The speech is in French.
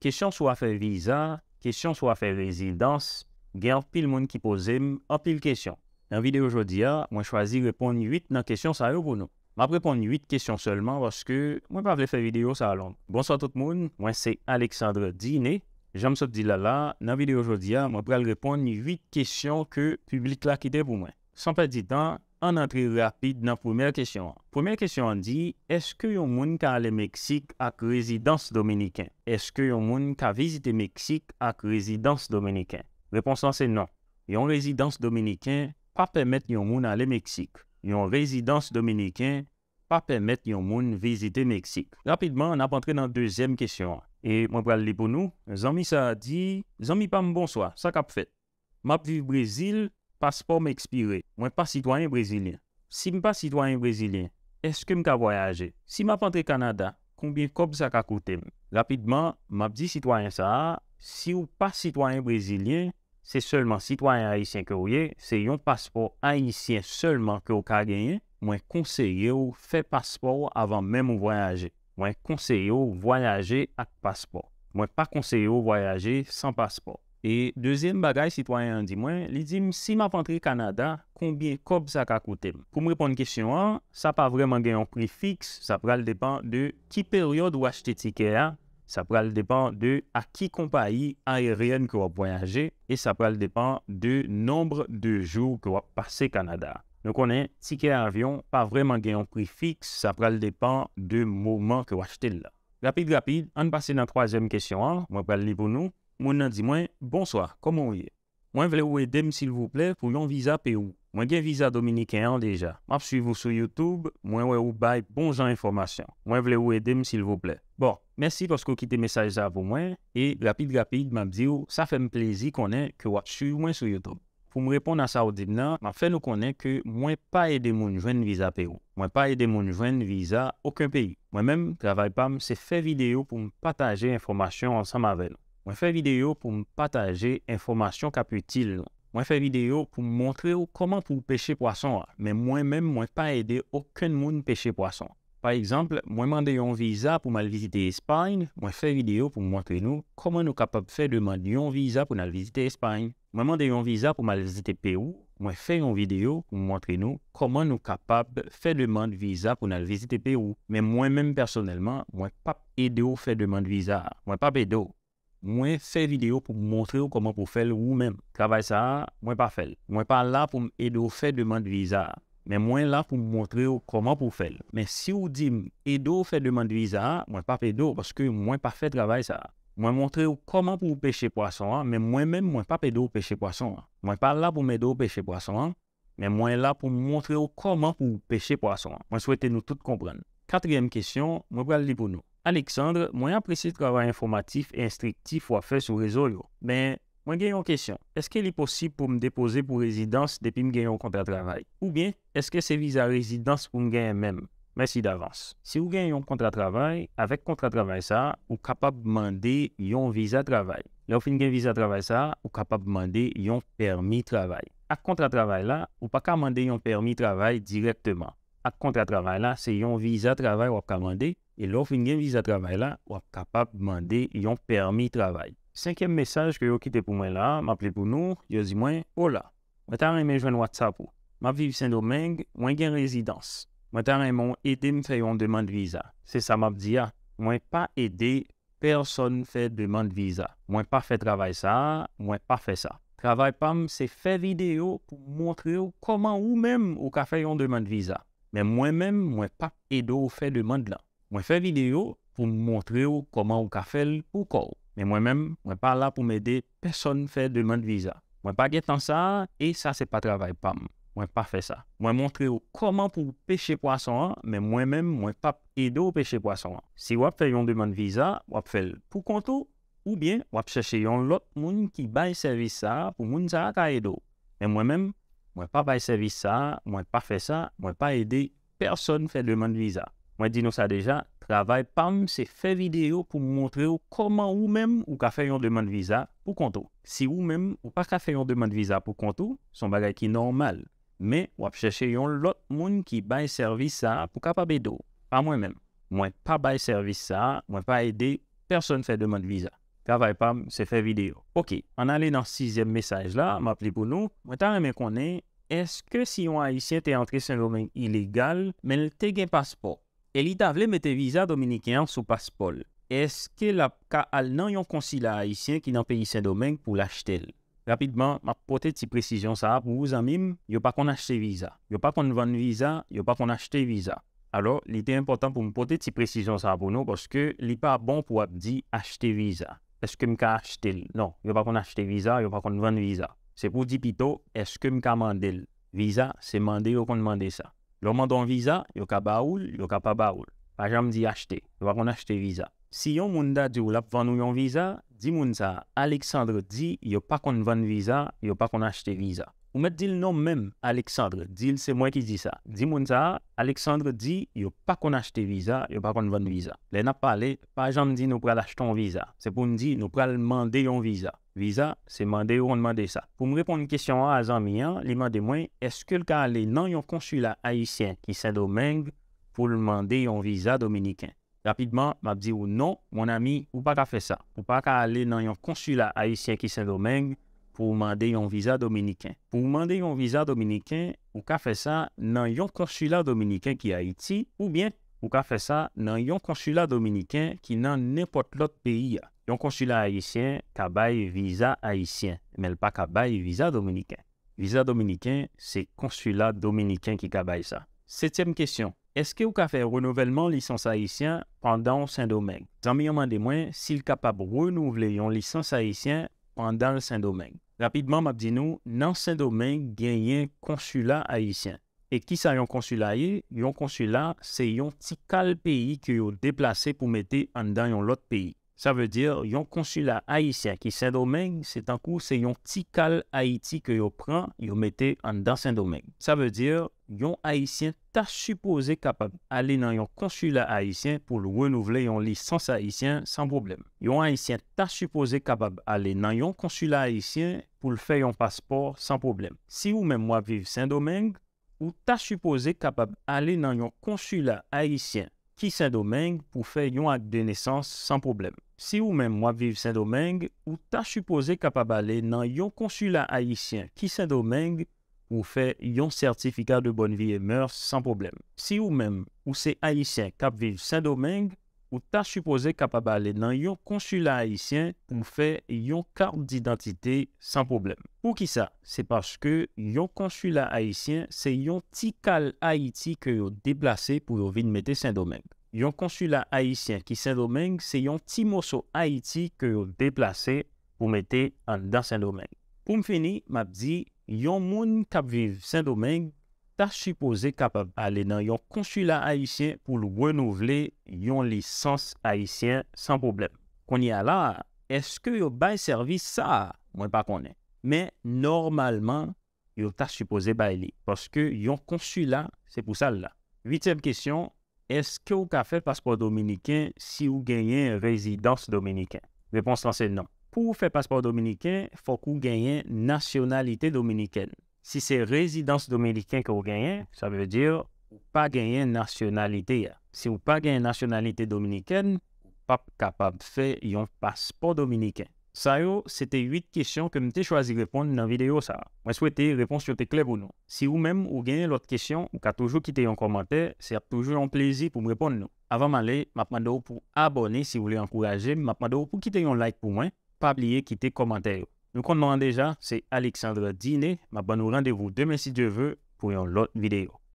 question soit faire visa, question soit faire résidence, guerre pile monde qui pose questions. Dans la vidéo d'aujourd'hui, je choisis de répondre à 8 questions question sa Je vais répondre à 8 questions seulement parce ne vais pas faire vidéo vidéo à long. Bonsoir tout monde, moi c'est Alexandre Dine. J'aime di Dans la, vidéo aujourd'hui, je vais répondre à 8 8 que public là qui kite pour moi. Sans perdre en entrée rapide, dans la première question. Première question dit, est-ce que vous a quelqu'un au Mexique avec résidence dominicaine Est-ce que vous a quelqu'un Mexique avec résidence dominicaine Réponse, c'est non. Yon résidence dominicaine, pas permettre à quelqu'un d'aller au Mexique. Yon résidence dominicaine, pas permettre à quelqu'un visiter Mexique. Rapidement, on a entré dans la deuxième question. Et moi, je pour nous. ça a dit, Zamy, pas bonsoir. Ça a fait. Je vu Brésil passeport m'expire, mwen pas citoyen brésilien. Si pas citoyen brésilien est-ce que peux voyager Si ma ap antre Canada, combien ça? sa ka koute m? Rapidman, ça. si ou pas citoyen brésilien, c'est seulement citoyen haïtien que vous ye, c'est un passeport haïtien seulement que vous avez. vous conseille de ou un passeport avant même voyager. voyager. Mwen conseille ou voyager avec passeport. Mwen pas conseille de voyager sans passeport. Et deuxième bagage, citoyen, dit moi il dit, si je rentre au Canada, combien de ça va coûter Pour me répondre à la question, ça n'a pas vraiment un prix fixe, ça va dépendre de qui période vous achetez le ticket, ça va dépendre de à qui compagnie aérienne que vous voyagez, et ça va dépendre du nombre de jours que vous passez au Canada. Donc on est ticket avion, pas vraiment un prix fixe, ça va dépendre du moment que vous achetez Rapide, rapide, on passe dans la troisième question, moi je vais pour nous. Moune Bonsoir, comment vous Moi, je vous aider s'il vous plaît, pour mon visa Pérou. Je vous visa dominicain déjà. Je vous sur YouTube, je vous faire des bonnes informations. Je vais vous aider s'il vous plaît. Bon, merci parce que vous quitté le message pour moi. Et rapide rapide, je vous dis, ça fait plaisir que vous pouvez sur YouTube. Pour me répondre à ça au début, je fais que je ne peux pas aider mon jeune visa Pérou. Je ne peux pas aider moun jeune visa aucun pays. Moi-même, je ne travaille pas des vidéos pour partager informations ensemble avec vous. Je fais vidéo pour partager information. informations qui sont utiles. Je fais une vidéo pour montrer comment pêcher poisson. Mais moi-même, je pas aider aucun monde pêcher poisson. Par exemple, je demande un visa pour visiter Espagne, Je fais une vidéo pour montrer comment nous sommes de faire une demande visa pour visiter Espagne. Je demande un visa pour visiter Pérou. Je fais une vidéo pour montrer comment nous sommes capables de faire demande visa pour visiter le Pérou. Mais moi-même, personnellement, je ne pas aider à faire demande visa. Je pas aider. Moins fais vidéo pour montrer comment pour faire ou même travail ça moins pas faire pas là pour m'aider au faire demande visa mais moins là pour montrer comment pour faire mais si vous dites aider au faire demande visa moins pas aider parce que moins pas fait travail ça Moins montrer comment pour pêcher poisson mais moi même moins pas aider pêcher poisson Moins pas là pour m'aider pêcher poisson mais moins là pour montrer comment pour pêcher poisson moi souhaitez nous toutes comprendre quatrième question moi pour pour nous Alexandre, j'apprécie le travail informatif, et instructif ou fait sur le réseau. Mais, j'ai une question. Est-ce qu'il est possible pour me déposer pour résidence depuis que j'ai un contrat de travail Ou bien, est-ce que c'est vis à résidence pour moi-même Merci d'avance. Si vous avez un contrat de travail, avec le contrat de travail, vous capable demander un visa de travail. Là vous un visa de travail, vous capable demander un permis de travail. Avec contrat de travail, vous n'avez pas demandé demander un permis de travail directement. Avec contrat de travail, c'est un visa de travail ou vous demander. Et lorsque vous un visa de travail là, vous êtes capable de demander un permis de travail. Cinquième message que vous quitté pour moi là, m'appelez pour nous, vous dit moi, je je vais joindre WhatsApp. Je oh. vivre Saint-Domingue, je une résidence. Je vais aider à faire une demande de visa. C'est ça, je dit, je ah, ne pas aider personne faire demande de visa. Je Moi pas fait travail ça, Je moi pas fait ça. Travail PAM, c'est faire vidéo pour montrer comment ou même au faites une demande visa. Mais moi-même, moi pas aider à faire demande là. Je fais vidéo pour montrer comment on café faire pourquoi. Mais moi-même, je ne pas là pour m'aider. Personne ne fait de demande visa. Je ne pas faire Et ça, ce n'est pas travail. Je ne fais pas ça. Je montre comment pour pêcher poisson. poissons. Mais moi-même, je ne pas aider à pêcher poisson. poissons. Si vous fait une demande visa, vous faites pour compte. Ou bien, vous cherchez chercher autre qui fait un service pour vous aider. Mais moi-même, moi ne pas faire un service. Je ne pas faire ça. Je pas aider. Personne à fait de demande visa. Moi, dis ça déjà. Travail PAM, c'est faire vidéo pour montrer comment vous-même ou qu'a faire une demande visa pour compte. Si vous-même ou pas qu'a de une demande visa pour compte, son bagage qui normal. Mais vous cherchez un l'autre monde qui bail service ça pour vous, Pas moi-même. Moi, pas bail service ça. Moi, pas aider personne fait demande visa. Travail PAM, c'est faire vidéo. Ok, en allant dans le sixième message là, m'appelle pour nous. Moi, t'as aimé est. Est-ce que si un haïtien est entré sur un domaine illégal, mais il a un passeport? El v'le mette sous passeport. Est-ce que la ka al nan yon konsila haisyen ki nan peyi Saint-Domingue pou l'achete l? Rapidman, ma pote ti précision sa pou vous amim, yo pa kon achete visa. Yo pa kon van visa, yo pa kon achete visa. Alors, l'idée important pou mpote ti précision, sa pou nou, poske li pa bon pou ap di visa ». Est-ce que ka achete l? Non, yo pa kon achete visa, yo pa kon van visa. Se pou di pito, eske m ka l? Visa, se mande yo kon mande ça? Yo mandon viza, yo ka baoul, yo ka pa baoul. Pajam di achte, yo pa kon achte viza. Si yon moun da di ou lap vannou yon viza, di moun sa, Aleksandre di, yo pa kon vann viza, yo pa kon achte viza. Ou m'a dit le nom même, Alexandre. Dit, c'est moi qui dis ça. Dis moi ça, Alexandre dit, il a pas qu'on achète visa, il a pas qu'on vend visa. Les n'a parlé, pas jamais dit, nous prenons acheter un visa. C'est pour nous dire, nous prenons demander un visa. Visa, c'est demander ou on demande ça. Pour me répondre à une question à ami, hein, il m'a demandé, est-ce que le cas aller dans un consulat haïtien qui Saint-Domingue pour demander un visa dominicain? Rapidement, m'a dit ou non, mon ami, ou pas qu'à faire ça. Ou pas qu'à aller dans un consulat haïtien qui Saint-Domingue pour demander un visa dominicain, pour mande un visa dominicain, ou ça ça sa le consulat dominicain qui ki Haïti, ou bien ou ka fait ça nan consulat dominicain qui ki nan l'autre lot peyi haïtien, Yon konsulat Haitien ka bay visa dominicain. Visa visa dominicain, c'est dominicain, consulat dominicain qui a konsulat ça. ki ka bay sa. vous kesyon, faire ou renouvellement licence licence haïtienne pendant le Saint-Domingue? Zanmi yon mande mwen, sil renouveler renouveler licence licence pendant le Saint-Domingue. Rapidement, map dans nou, nan Saint-Domingue a un consulat haïtien. Et qui consulat, konsula consulat Yon konsula consulat, c'est un petit pays ki yo déplacé pour mettre en dan yon lot pays. Sa veut dire, yon konsula haïtien ki Saint-Domingue, c'est un se yon haïtien haïti Haiti que yo prend, yo mette en Ça Saint-Domingue. Sa veut dire, yon haïtien ta supposé capable aller nan yon consulat haïtien pour renouveler renouveler, yon sans haïtien sans problème, Yon haïtien, ta supposé capable d'aller dans yon consulat haïtien le faire un passeport sans problème. Si ou même moi vive Saint-Domingue, ou ta supposé capable d'aller dans yon consulat haïtien qui Saint-Domingue pour faire yon acte de naissance sans problème. Si ou même moi vive Saint-Domingue, ou t'as supposé capable aller dans yon consulat haïtien qui Saint-Domingue ou faire yon certificat de bonne vie et mœurs sans problème. Si ou même ou c'est haïtien kap vivre Saint-Domingue, ou ta suppose kapab ale nan yon konsula Haitien pou mfe yon kart d'identite san problem. Pou ki sa, se paske yon konsula Haitien se yon ti kal Haiti ke yo deplase pou yo vin mette Saint-Domingue. Yon konsula Haitien ki Saint-Domingue se yon ti moso Haiti ke yo deplase pou mette an dan Saint-Domingue. Pou m fini, map di, yon moun kap viv Saint-Domingue, supposé capable d'aller dans un consulat haïtien pour renouveler une licence haïtien sans problème. Qu'on y a là, est-ce que vous le service ça? Moi, pas Mais normalement, vous ta supposé bailler parce que un consulat, c'est pour ça là. Huitième question. Est-ce que vous avez fait passeport dominicain si vous gagnez une résidence dominicaine? Réponse, c'est non. Pour faire passeport dominicain, il faut que vous nationalité dominicaine si c'est résidence dominicaine que vous gagnez, ça veut dire pas gagner nationalité. Si vous pas de nationalité dominicaine, pas capable de faire un passeport dominicain. Ça, c'était huit questions que j'ai choisi de répondre dans la vidéo. Je souhaite répondre réponse tes claire pour non. Si vous-même vous gagnez l'autre question, vous pouvez toujours quitter un commentaire. C'est toujours un plaisir pour me répondre. Nous. Avant d'aller, je vous pour abonner si vous voulez encourager. Je vous pour quitter un like pour moi. Pas oublier quitter commentaire. Nous comptons déjà, c'est Alexandre Dîner. Ma bonne rendez-vous demain si Dieu veut pour une autre vidéo.